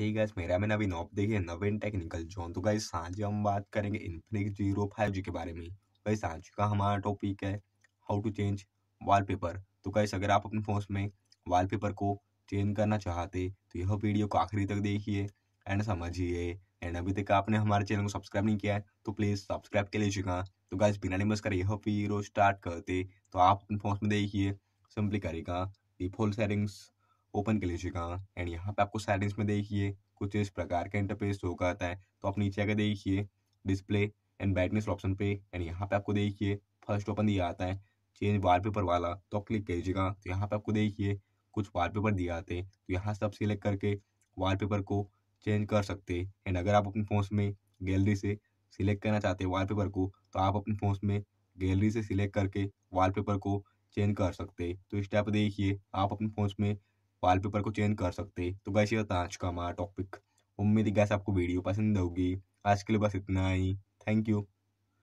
हे gas मेरा अभी नॉप देखी है नवीन टेक्निकल जोन तो गाइस आज हम बात करेंगे इन्फिनिक्स जीरो फाइव जी के बारे में गाइस आज का हमारा टॉपिक है हाउ टू चेंज वॉलपेपर तो गाइस अगर आप अपने फोन में वॉलपेपर को चेंज करना चाहते तो यह वीडियो को आखिरी तक देखिए एंड समझिए एंड अभी तक आपने हमारे चैनल को सब्सक्राइब नहीं किया है तो प्लीज़ सब्सक्राइब कर लीजिएगा तो गाइस बिना निमस कर यह वीडियो स्टार्ट करते तो आप अपने फोन में देखिए सिंपली करेगा डिफॉल्ट सेटिंग्स ओपन कर लीजिएगा एंड यहाँ पे आपको सेटिंग्स में देखिए कुछ इस प्रकार का इंटरफेस हो आता है तो आप नीचे आकर देखिए डिस्प्ले एंड ब्राइटनेस ऑप्शन पे एंड यहाँ पे आपको देखिए फर्स्ट ओपन दिया आता है चेंज वॉलपेपर वाला तो क्लिक कर लीजिएगा तो यहाँ पे आपको देखिए कुछ वॉलपेपर दिए आते हैं तो यहाँ से आप सिलेक्ट करके वॉलपेपर को चेंज कर सकते हैं एंड अगर आप अपने फोन में गैलरी से सिलेक्ट करना चाहते हैं वॉलपेपर को तो आप अपने फोन में गैलरी से सिलेक्ट करके वॉलपेपर को चेंज कर सकते हैं तो इस टाइप देखिए आप अपने फोन में वॉलपेपर को चेंज कर सकते तो गैस ये था आज का हमारा टॉपिक उम्मीद है गैस आपको वीडियो पसंद होगी आज के लिए बस इतना ही थैंक यू